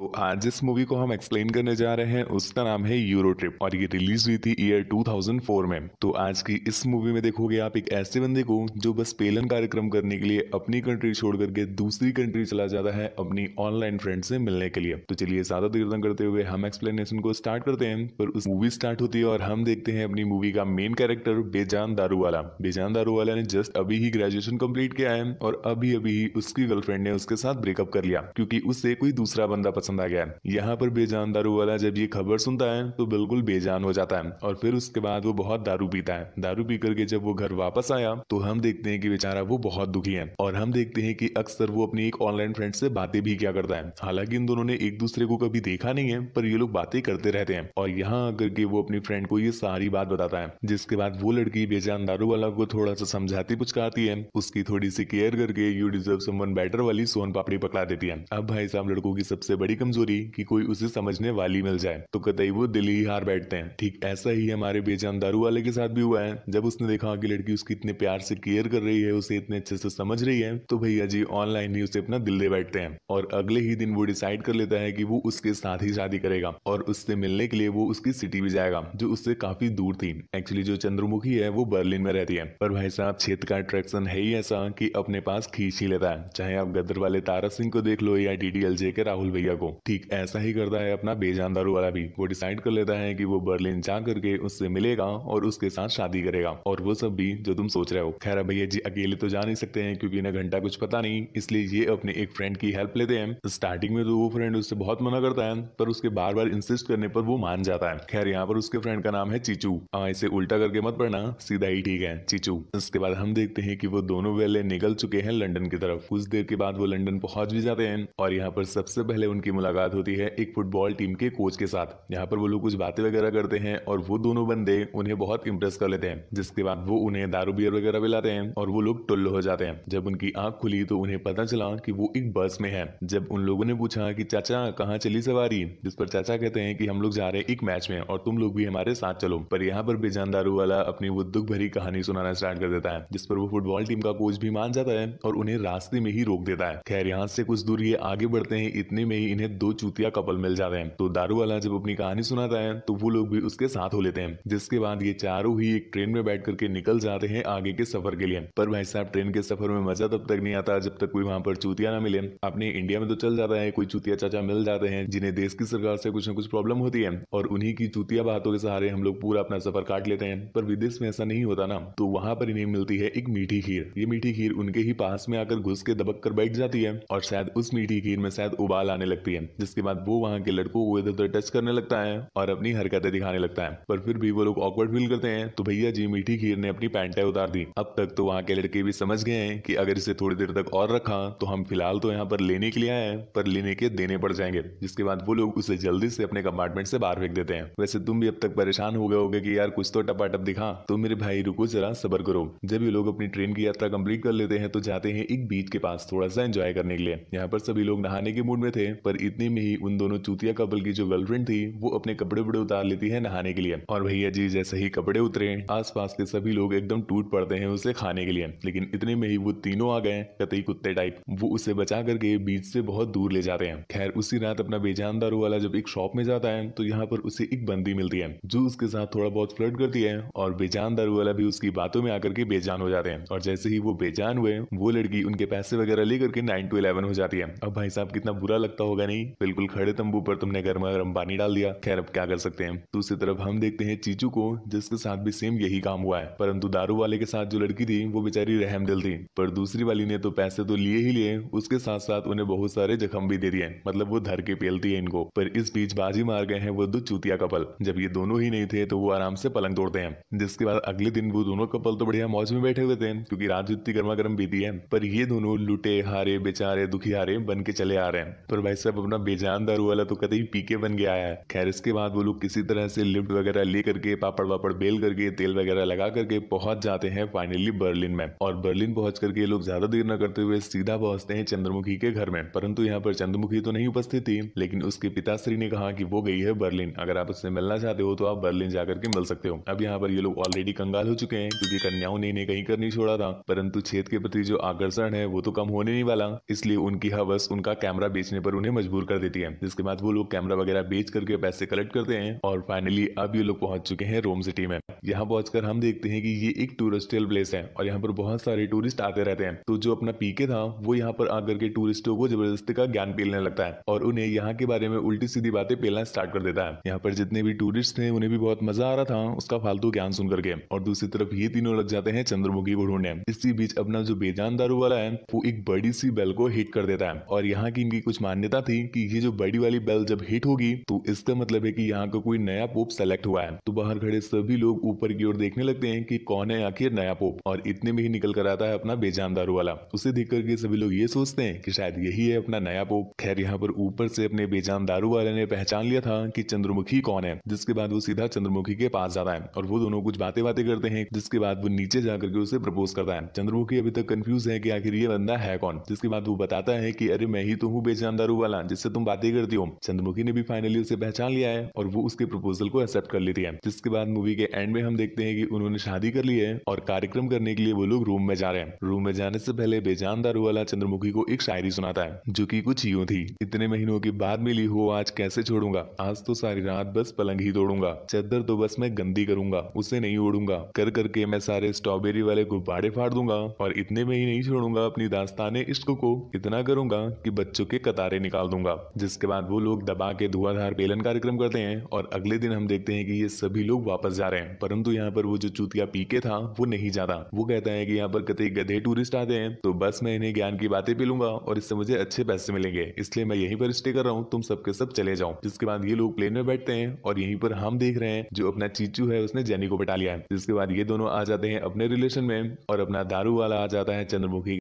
तो आज जिस मूवी को हम एक्सप्लेन करने जा रहे हैं उसका नाम है यूरो ट्रिप और ये रिलीज हुई थी ईयर 2004 में तो आज की इस मूवी में देखोगे आप एक ऐसे बंदे को जो बस पेलन कार्यक्रम करने के लिए अपनी कंट्री छोड़ करके दूसरी कंट्री चला जाता है अपनी ऑनलाइन फ्रेंड से मिलने के लिए तो चलिए ज्यादा देर तक करते हुए हम एक्सप्लेनेशन को स्टार्ट करते हैं पर उस मूवी स्टार्ट होती है और हम देखते हैं अपनी मूवी का मेन कैरेक्टर बेजान दारू वाला बेजान दारू वाला ने जस्ट अभी ही ग्रेजुएशन कम्प्लीट किया है और अभी अभी ही उसकी गर्लफ्रेंड ने उसके साथ ब्रेकअप कर लिया क्योंकि उससे कोई दूसरा बंदा पसंद पसंद आ गया यहाँ पर बेजान दारू वाला जब ये खबर सुनता है तो बिल्कुल बेजान हो जाता है और फिर उसके बाद वो बहुत दारू पीता है दारू पी करके जब वो घर वापस आया तो हम देखते हैं कि बेचारा वो बहुत दुखी है और हम देखते हैं कि अक्सर वो अपनी एक ऑनलाइन फ्रेंड से बातें भी क्या करता है हालांकि इन दोनों ने एक दूसरे को कभी देखा नहीं है पर ये लोग बातें करते रहते हैं और यहाँ आकर के वो अपनी फ्रेंड को ये सारी बात बताता है जिसके बाद वो लड़की बेजान दारू वाला को थोड़ा सा समझाती पुचकाती है उसकी थोड़ी सी केयर करके यू डिजर्व समवन बेटर वाली सोन पापड़ी पकड़ा देती है अब भाई साहब लड़कों की सबसे बड़ी कमजोरी कि कोई उसे समझने वाली मिल जाए तो कतई वो दिल ही हार बैठते हैं ठीक ऐसा ही हमारे बेजान दारू वाले के साथ भी हुआ है जब उसने देखा कि लड़की उसकी इतने प्यार से केयर कर रही है उसे इतने अच्छे से समझ रही है तो भैया जी ऑनलाइन ही उसे अपना दिल दे बैठते हैं और अगले ही दिन वो डिसाइड कर लेता है की वो उसके साथ ही शादी करेगा और उससे मिलने के लिए वो उसकी सिटी भी जाएगा जो उससे काफी दूर थी एक्चुअली जो चंद्रमुखी है वो बर्लिन में रहती है पर भाई साहब क्षेत्र का अट्रैक्शन है ही ऐसा कि अपने पास खींच ही लेता है चाहे आप गदर वाले तारा सिंह को देख लो या जे के राहुल भैया को ठीक ऐसा ही करता है अपना बेजान दारू वाला भी वो डिसाइड कर लेता है कि वो बर्लिन जा करके उससे मिलेगा और उसके साथ शादी करेगा और वो सब भी जो तुम सोच रहे हो खैर भैया जी अकेले तो जा नहीं सकते हैं क्योंकि इन्हें घंटा कुछ पता नहीं इसलिए ये अपने एक फ्रेंड की हेल्प लेते हैं स्टार्टिंग तो में तो वो फ्रेंड उससे बहुत मना करता है पर उसके बार बार इंसिस्ट करने पर वो मान जाता है खैर यहाँ पर उसके फ्रेंड का नाम है चीचू हाँ, इसे उल्टा करके मत पढ़ना सीधा ही ठीक है चीचू इसके बाद हम देखते हैं कि वो दोनों वेले निकल चुके हैं लंदन की तरफ कुछ देर के बाद वो लंदन पहुंच भी जाते हैं और यहाँ पर सबसे पहले उनकी की मुलाकात होती है एक फुटबॉल टीम के कोच के साथ यहाँ पर वो लोग कुछ बातें वगैरह करते हैं और वो दोनों बंदे उन्हें बहुत इंप्रेस कर लेते हैं जिसके बाद वो उन्हें दारू बियर वगैरह पिलाते हैं और वो लोग टुल्ल हो जाते हैं जब उनकी आंख खुली तो उन्हें पता चला कि वो एक बस में है जब उन लोगों ने पूछा कि चाचा कहाँ चली सवारी जिस पर चाचा कहते हैं कि हम लोग जा रहे हैं एक मैच में और तुम लोग भी हमारे साथ चलो पर यहाँ पर बेजान दारू वाला अपनी वो दुख भरी कहानी सुनाना स्टार्ट कर देता है जिस पर वो फुटबॉल टीम का कोच भी मान जाता है और उन्हें रास्ते में ही रोक देता है खैर यहाँ से कुछ दूर ये आगे बढ़ते हैं इतने में ही इन्हें दो चूतिया कपल मिल जाते हैं तो दारू वाला जब अपनी कहानी सुनाता है तो वो लोग भी उसके साथ हो लेते हैं जिसके बाद ये चारों ही एक ट्रेन में बैठ करके निकल जाते हैं आगे के सफर के लिए पर भाई साहब ट्रेन के सफर में मजा तब तक नहीं आता जब तक कोई वहां पर चूतिया ना मिले अपने इंडिया में तो चल जाता है कोई चूतिया चाचा मिल जाते हैं जिन्हें देश की सरकार से कुछ न कुछ प्रॉब्लम होती है और उन्हीं की चूतिया बातों के सहारे हम लोग पूरा अपना सफर काट लेते हैं पर विदेश में ऐसा नहीं होता ना तो वहां पर इन्हें मिलती है एक मीठी खीर ये मीठी खीर उनके ही पास में आकर घुस के दबक कर बैठ जाती है और शायद उस मीठी खीर में शायद उबाल आने लगती करती है जिसके बाद वो वहाँ के लड़कों को इधर उधर टच करने लगता है और अपनी हरकतें दिखाने लगता है पर फिर भी वो लोग ऑकवर्ड फील करते हैं तो भैया जी मीठी खीर ने अपनी पैंटें उतार दी अब तक तो वहाँ के लड़के भी समझ गए हैं कि अगर इसे थोड़ी देर तक और रखा तो हम फिलहाल तो यहाँ पर लेने के लिए आए हैं पर लेने के देने पड़ जाएंगे जिसके बाद वो लोग उसे जल्दी से अपने कंपार्टमेंट से बाहर फेंक देते हैं वैसे तुम भी अब तक परेशान हो गए होगे कि यार कुछ तो टपाटप दिखा तो मेरे भाई रुको जरा सबर करो जब ये लोग अपनी ट्रेन की यात्रा कंप्लीट कर लेते हैं तो जाते हैं एक बीच के पास थोड़ा सा एंजॉय करने के लिए यहाँ पर सभी लोग नहाने के मूड में थे पर इतने में ही उन दोनों चूतिया कपल की जो गर्लफ्रेंड थी वो अपने कपड़े बड़े उतार लेती है नहाने के लिए और भैया जी जैसे ही कपड़े उतरे आस के सभी लोग एकदम टूट पड़ते हैं उसे खाने के लिए लेकिन इतने में ही वो तीनों आ गए कतई कुत्ते टाइप वो उसे बचा करके बीच से बहुत दूर ले जाते हैं खैर उसी रात अपना बेजान दारू वाला जब एक शॉप में जाता है तो यहाँ पर उसे एक बंदी मिलती है जो उसके साथ थोड़ा बहुत फ्लर्ट करती है और बेजान दारू वाला भी उसकी बातों में आकर के बेजान हो जाते हैं और जैसे ही वो बेजान हुए वो लड़की उनके पैसे वगैरह लेकर के नाइन टू इलेवन हो जाती है अब भाई साहब कितना बुरा लगता होगा नहीं बिल्कुल खड़े तंबू पर तुमने गर्मा गर्म पानी डाल दिया खैर अब क्या कर सकते हैं दूसरी तरफ हम देखते हैं चीचू को जिसके साथ भी सेम यही काम हुआ है परंतु दारू वाले के साथ जो लड़की थी वो बेचारी रहम दिल थी पर दूसरी वाली ने तो पैसे तो लिए ही लिए उसके साथ साथ उन्हें बहुत सारे जख्म भी दे दिए मतलब वो धर के पेलती है इनको पर इस बीच बाजी मार गए हैं वो दो चूतिया कपल जब ये दोनों ही नहीं थे तो वो आराम से पलंग तोड़ते हैं जिसके बाद अगले दिन वो दोनों कपल तो बढ़िया मौज में बैठे हुए थे क्योंकि रात जितनी गर्मा गर्म बीती है पर ये दोनों लुटे हारे बेचारे दुखी हारे बन के चले आ रहे हैं पर भाई साहब अपना बेजान दारू वाला तो कतई पीके बन गया है खैर इसके बाद वो लोग किसी तरह से लिफ्ट वगैरह ले करके पापड़ वापड़ बेल करके तेल वगैरह लगा करके पहुंच जाते हैं फाइनली बर्लिन में और बर्लिन पहुंच करके ये लोग ज्यादा देर न करते हुए सीधा पहुंचते हैं चंद्रमुखी के घर में परंतु यहाँ पर चंद्रमुखी तो नहीं उपस्थित थी लेकिन उसके पिताश्री ने कहा कि वो गई है बर्लिन अगर आप उससे मिलना चाहते हो तो आप बर्लिन जाकर के मिल सकते हो अब यहाँ पर ये लोग ऑलरेडी कंगाल हो चुके हैं क्योंकि कन्याओं ने इन्हें कहीं कर नहीं छोड़ा था परंतु छेद के प्रति जो आकर्षण है वो तो कम होने नहीं वाला इसलिए उनकी हवस उनका कैमरा बेचने पर उन्हें मजबूर मजबूर कर देती है जिसके बाद वो लोग कैमरा वगैरह बेच करके पैसे कलेक्ट करते हैं और फाइनली अब ये लोग पहुंच चुके हैं रोम सिटी में यहाँ पहुंचकर हम देखते हैं कि ये एक टूरिस्टल प्लेस है और यहाँ पर बहुत सारे टूरिस्ट आते रहते हैं तो जो अपना पीके था वो यहाँ पर आकर के टूरिस्टों को जबरदस्ती का ज्ञान पेलने लगता है और उन्हें यहाँ के बारे में उल्टी सीधी बातें पेलना स्टार्ट कर देता है यहाँ पर जितने भी टूरिस्ट थे उन्हें भी बहुत मजा आ रहा था उसका फालतू ज्ञान सुन करके और दूसरी तरफ ये तीनों लग जाते हैं चंद्रमुखी को ढूंढने इसी बीच अपना जो बेजान दारू वाला है वो एक बड़ी सी बेल को हिट कर देता है और यहाँ की इनकी कुछ मान्यता थी थी कि ये जो बड़ी वाली बेल जब हिट होगी तो इसका मतलब है कि यहाँ का कोई नया पोप सेलेक्ट हुआ है तो बाहर खड़े सभी लोग ऊपर की ओर देखने लगते हैं कि कौन है आखिर नया पोप और इतने में ही निकल कर आता है अपना बेजान दारू वाला उसे देख करके सभी लोग ये सोचते हैं कि शायद यही है अपना नया पोप खैर यहाँ पर ऊपर से अपने बेजान दारू वाले ने पहचान लिया था कि चंद्रमुखी कौन है जिसके बाद वो सीधा चंद्रमुखी के पास जाता है और वो दोनों कुछ बातें बातें करते हैं जिसके बाद वो नीचे जाकर के उसे प्रपोज करता है चंद्रमुखी अभी तक कंफ्यूज है कि आखिर ये बंदा है कौन जिसके बाद वो बताता है कि अरे मैं ही तो हूँ बेजान दारू वाला खान हाँ, जिससे तुम बातें करती हो चंद्रमुखी ने भी फाइनली उसे पहचान लिया है और वो उसके प्रपोजल को एक्सेप्ट कर लेती है जिसके बाद मूवी के एंड में हम देखते हैं कि उन्होंने शादी कर ली है और कार्यक्रम करने के लिए वो लोग रूम में जा रहे हैं रूम में जाने से पहले बेजान दारू वाला चंद्रमुखी को एक शायरी सुनाता है जो की कुछ यूं थी इतने महीनों के बाद मिली हो आज कैसे छोड़ूंगा आज तो सारी रात बस पलंग ही तोड़ूंगा चदर तो बस मैं गंदी करूंगा उसे नहीं ओढ़ूंगा कर करके मैं सारे स्ट्रॉबेरी वाले गुब्बारे फाड़ दूंगा और इतने में ही नहीं छोड़ूंगा अपनी दास्तान इश्क को इतना करूंगा की बच्चों के कतारे निकाल दूंगा जिसके बाद वो लोग दबा के धुआंधार बेलन कार्यक्रम करते हैं और अगले दिन हम देखते हैं कि ये सभी लोग वापस जा रहे हैं परंतु यहाँ पर वो जो चूतिया पीके था वो नहीं जाता वो कहता है कि यहाँ पर कतई गधे टूरिस्ट आते हैं तो बस मैं इन्हें ज्ञान की बातें पी लूंगा और इससे मुझे अच्छे पैसे मिलेंगे इसलिए मैं यहीं पर स्टे कर रहा हूँ तुम सबके सब चले जाओ जिसके बाद ये लोग प्लेन में बैठते हैं और यहीं पर हम देख रहे हैं जो अपना चीचू है उसने जैनी को बैठा लिया है जिसके बाद ये दोनों आ जाते हैं अपने रिलेशन में और अपना दारू वाला आ जाता है चंद्रमुखी